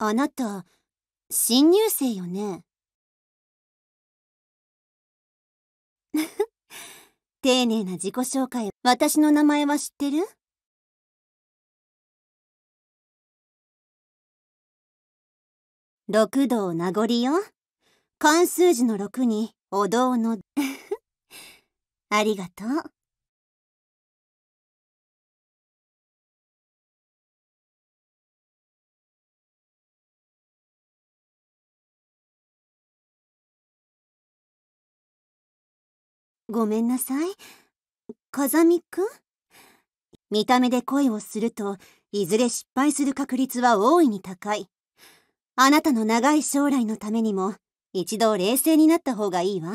あなた、新入生よね。丁寧な自己紹介、私の名前は知ってる六道名残よ。漢数字の6に、お堂の ありがとう。ごめんなさい。風見くん見た目で恋をすると、いずれ失敗する確率は大いに高い。あなたの長い将来のためにも、一度冷静になった方がいいわ。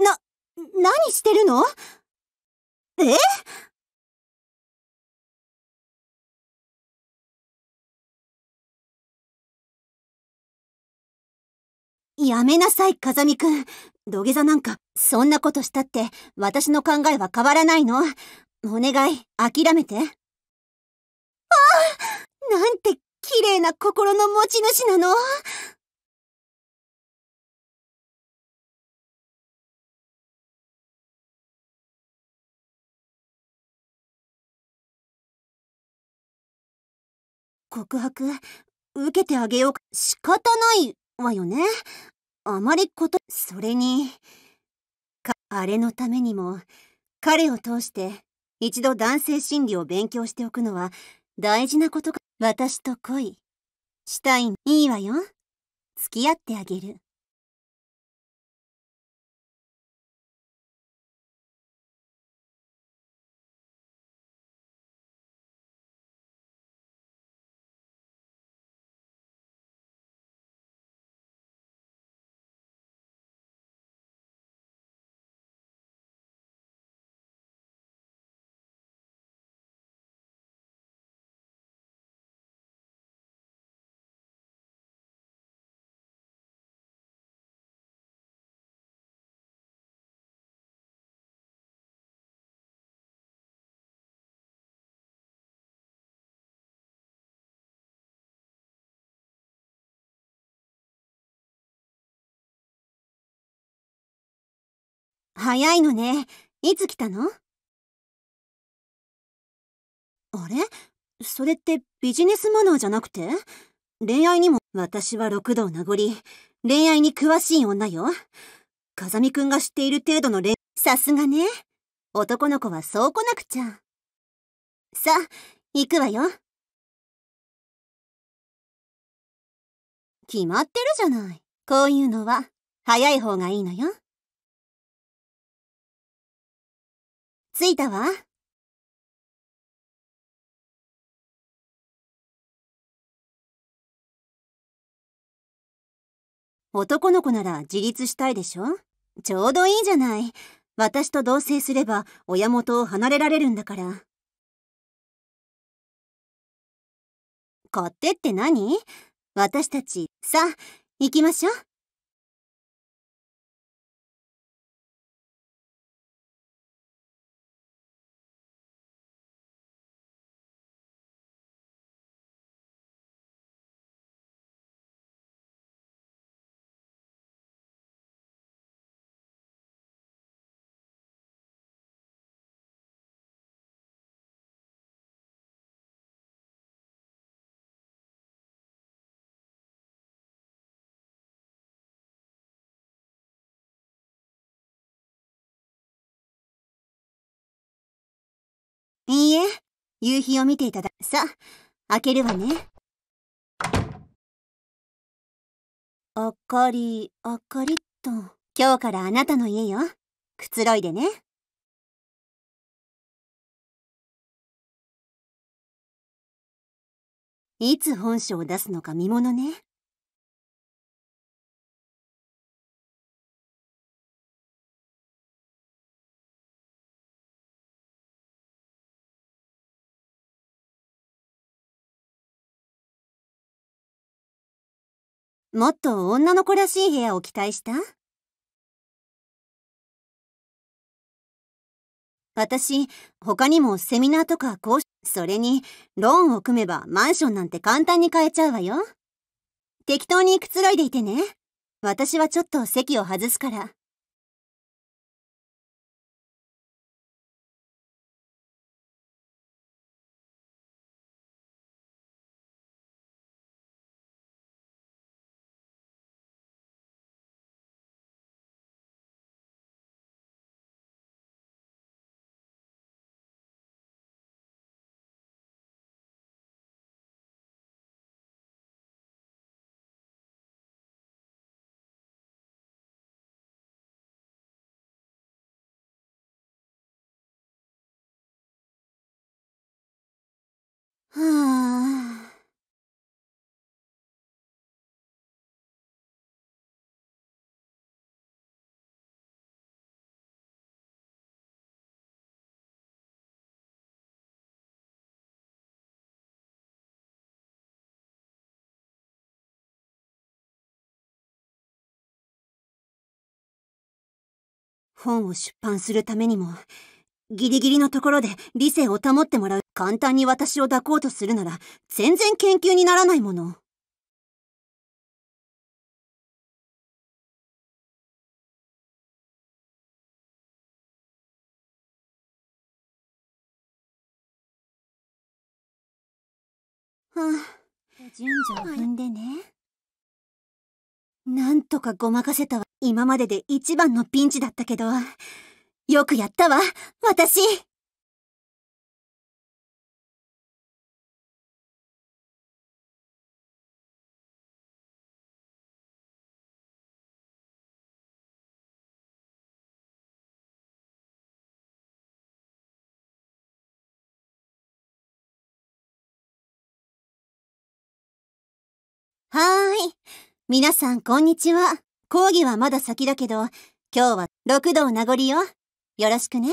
な、何してるのえやめなさい、風見くん。土下座なんか、そんなことしたって、私の考えは変わらないの。お願い、諦めて。ああなんて綺麗な心の持ち主なの告白、受けてあげようか。仕方ないわよね。あまりこと、それに、か、あれのためにも、彼を通して、一度男性心理を勉強しておくのは、大事なことか。私と恋、したい、いいわよ。付き合ってあげる。早いのね。いつ来たのあれそれってビジネスマナーじゃなくて恋愛にも。私は六道名残。恋愛に詳しい女よ。風見くんが知っている程度の恋、さすがね。男の子はそう来なくちゃ。さあ、行くわよ。決まってるじゃない。こういうのは、早い方がいいのよ。着いたわ。男の子なら自立したいでしょちょうどいいじゃない。私と同棲すれば親元を離れられるんだから。勝手って何私たち、さあ、行きましょう。いいえ、夕日を見ていただ、さ、開けるわね。あかり、あかりっと。今日からあなたの家よ。くつろいでね。いつ本性を出すのか見ものね。もっと女の子らしい部屋を期待した私、他にもセミナーとか講師、それに、ローンを組めばマンションなんて簡単に買えちゃうわよ。適当にくつろいでいてね。私はちょっと席を外すから。あ。本を出版するためにもギリギリのところで理性を保ってもらう。簡単に私を抱こうとするなら、全然研究にならないもの。はあ、順序を踏んでね。なんとかごまかせたわ。今までで一番のピンチだったけど。よくやったわ、私。はーい。皆さん、こんにちは。講義はまだ先だけど、今日は六道名残よ。よろしくね。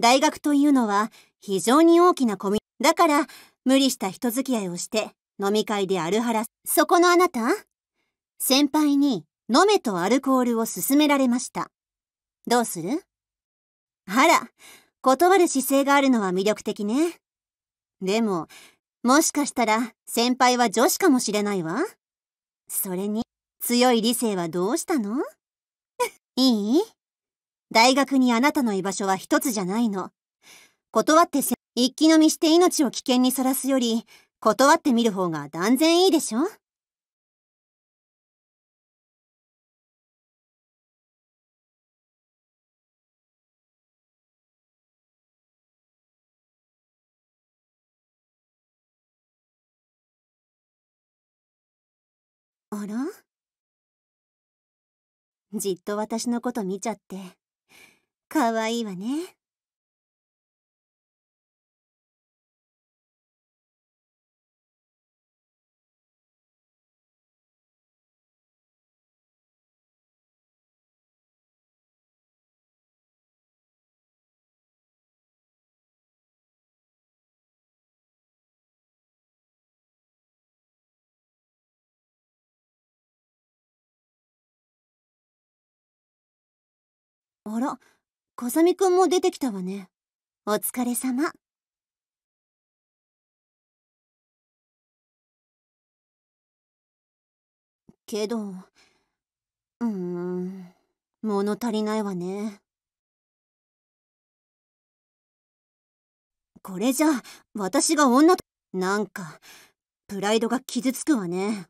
大学というのは非常に大きなコミュだから無理した人付き合いをして飲み会でアルハラそこのあなた先輩に飲めとアルコールを勧められましたどうするあら、断る姿勢があるのは魅力的ね。でも、もしかしたら先輩は女子かもしれないわ。それに、強い理性はどうしたの いい大学にあなたの居場所は一つじゃないの。断って一気飲みして命を危険にさらすより、断ってみる方が断然いいでしょあらじっと私のこと見ちゃって、かわいいわね。あら、風見くんも出てきたわね。お疲れ様。けど、うーん、物足りないわね。これじゃ、私が女と、なんか、プライドが傷つくわね。